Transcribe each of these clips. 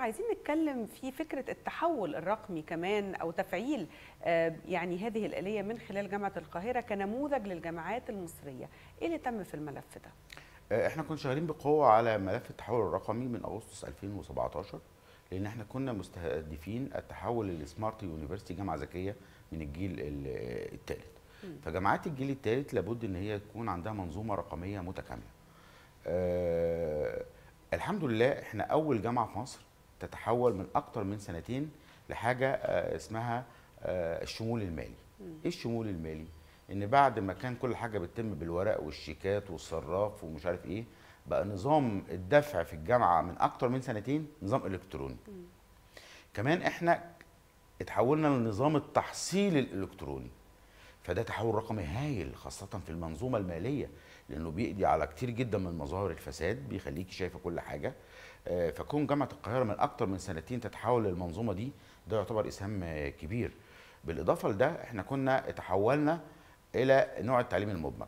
عايزين نتكلم في فكرة التحول الرقمي كمان أو تفعيل آه، يعني هذه الآلية من خلال جامعة القاهرة كنموذج للجامعات المصرية إيه اللي تم في الملف ده؟ آه، احنا كنا شغالين بقوة على ملف التحول الرقمي من أغسطس 2017 لأن احنا كنا مستهدفين التحول للسمارت يونيفرستي جامعة ذكية من الجيل الثالث فجامعات الجيل الثالث لابد ان هي تكون عندها منظومة رقمية متكاملة أه الحمد لله احنا أول جامعة في مصر تتحول من اكتر من سنتين لحاجه آه، اسمها آه، الشمول المالي ايه الشمول المالي ان بعد ما كان كل حاجه بتتم بالورق والشيكات والصراف ومش عارف ايه بقى نظام الدفع في الجامعه من اكتر من سنتين نظام الكتروني كمان احنا اتحولنا لنظام التحصيل الالكتروني فده تحول رقمي هايل خاصة في المنظومة المالية لأنه بيقضي على كتير جدا من مظاهر الفساد بيخليك شايفة كل حاجة آه، فكون جامعة القاهرة من أكتر من سنتين تتحول للمنظومة دي ده يعتبر إسهام كبير بالإضافة لده إحنا كنا تحولنا إلى نوع التعليم المدمج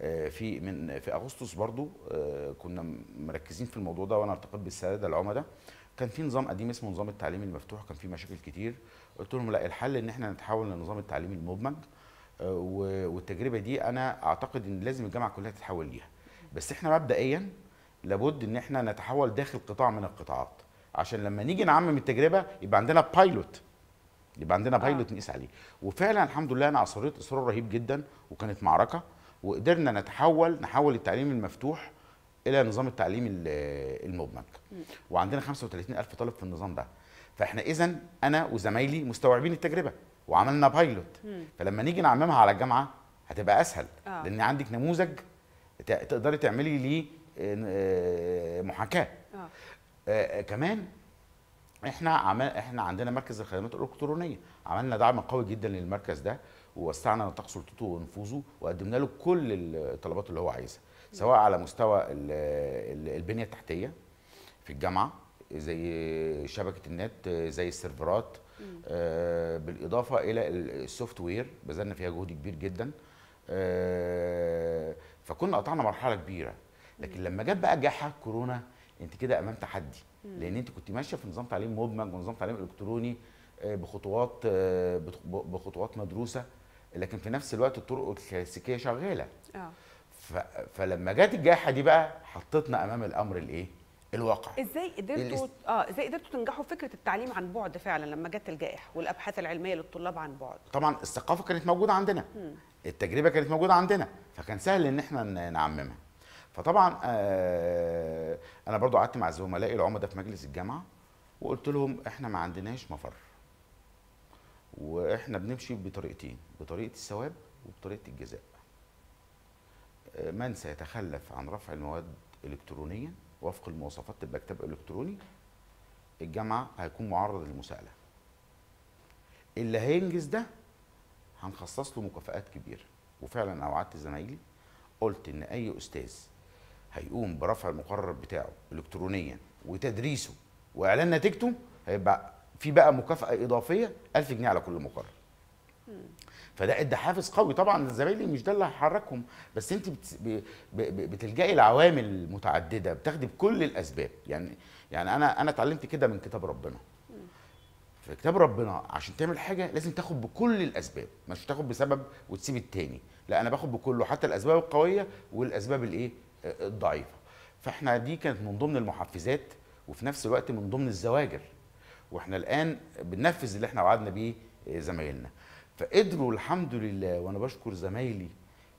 آه، في من في اغسطس برضو آه، كنا مركزين في الموضوع ده وانا التقيت بالساده العمده كان في نظام قديم اسمه نظام التعليم المفتوح كان في مشاكل كتير قلت لهم لا الحل ان احنا نتحول لنظام التعليم المدمج آه، والتجربه دي انا اعتقد ان لازم الجامعه كلها تتحول ليها بس احنا مبدئيا لابد ان احنا نتحول داخل قطاع من القطاعات عشان لما نيجي نعمم التجربه يبقى عندنا بايلوت يبقى عندنا بايلوت آه. نقيس عليه وفعلا الحمد لله انا اصريت اصرار رهيب جدا وكانت معركه وقدرنا نتحول نحول التعليم المفتوح الى نظام التعليم المدمج وعندنا 35000 طالب في النظام ده فاحنا اذا انا وزمايلي مستوعبين التجربه وعملنا بايلوت مم. فلما نيجي نعممها على الجامعه هتبقى اسهل آه. لان عندك نموذج تقدري تعملي ليه آه، محاكاه آه. آه. آه كمان احنا عمل احنا عندنا مركز الخدمات الالكترونيه عملنا دعم قوي جدا للمركز ده ووسعنا نطاق سلطته ونفوذه وقدمنا له كل الطلبات اللي هو عايزها سواء على مستوى البنيه التحتيه في الجامعه زي شبكه النت زي السيرفرات آه، بالاضافه الى السوفت وير بذلنا فيها جهد كبير جدا آه، فكنا قطعنا مرحله كبيره لكن لما جت بقى جائحه كورونا انت كده امام تحدي لان انت كنت ماشيه في نظام تعليم مدمج ونظام تعليم الكتروني آه، بخطوات بخطوات مدروسه لكن في نفس الوقت الطرق الكلاسيكيه شغاله اه فلما جت الجائحه دي بقى حطتنا امام الامر الايه الواقع ازاي قدرتوا اه ازاي قدرتوا تنجحوا فكره التعليم عن بعد فعلا لما جت الجائحه والابحاث العلميه للطلاب عن بعد طبعا الثقافه كانت موجوده عندنا م. التجربه كانت موجوده عندنا فكان سهل ان احنا نعممها فطبعا آه انا برضو قعدت مع زملائي العمده في مجلس الجامعه وقلت لهم احنا ما عندناش مفر واحنا بنمشي بطريقتين بطريقه الثواب وبطريقه الجزاء آه، من سيتخلف عن رفع المواد الكترونيا وفق المواصفات تبقى كتاب الكتروني الجامعه هيكون معرض للمساءله اللي هينجز ده هنخصص له مكافآت كبيره وفعلا اوعدت زمايلي قلت ان اي استاذ هيقوم برفع المقرر بتاعه الكترونيا وتدريسه واعلان نتيجته هيبقى في بقى مكافاه اضافيه 1000 جنيه على كل مقرر فده ادى حافز قوي طبعا زمايلي مش ده اللي هيحركهم بس انت بت... ب... ب... بتلجئي لعوامل متعدده بتاخدي بكل الاسباب يعني يعني انا انا اتعلمت كده من كتاب ربنا في كتاب ربنا عشان تعمل حاجه لازم تاخد بكل الاسباب مش تاخد بسبب وتسيب التاني لا انا باخد بكله حتى الاسباب القويه والاسباب الايه الضعيفه فاحنا دي كانت من ضمن المحفزات وفي نفس الوقت من ضمن الزواجر واحنا الان بننفذ اللي احنا وعدنا بيه آه، زمايلنا فقدروا الحمد لله وانا بشكر زمايلي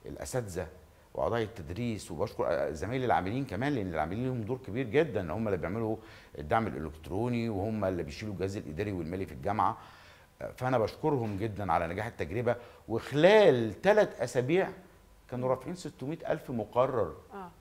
الاساتذه واعضاء التدريس وبشكر زمايلي العاملين كمان لان العاملين لهم دور كبير جدا هم اللي بيعملوا الدعم الالكتروني وهم اللي بيشيلوا الجهاز الاداري والمالي في الجامعه فانا بشكرهم جدا على نجاح التجربه وخلال ثلاث اسابيع كانوا رافعين 600 الف مقرر آه.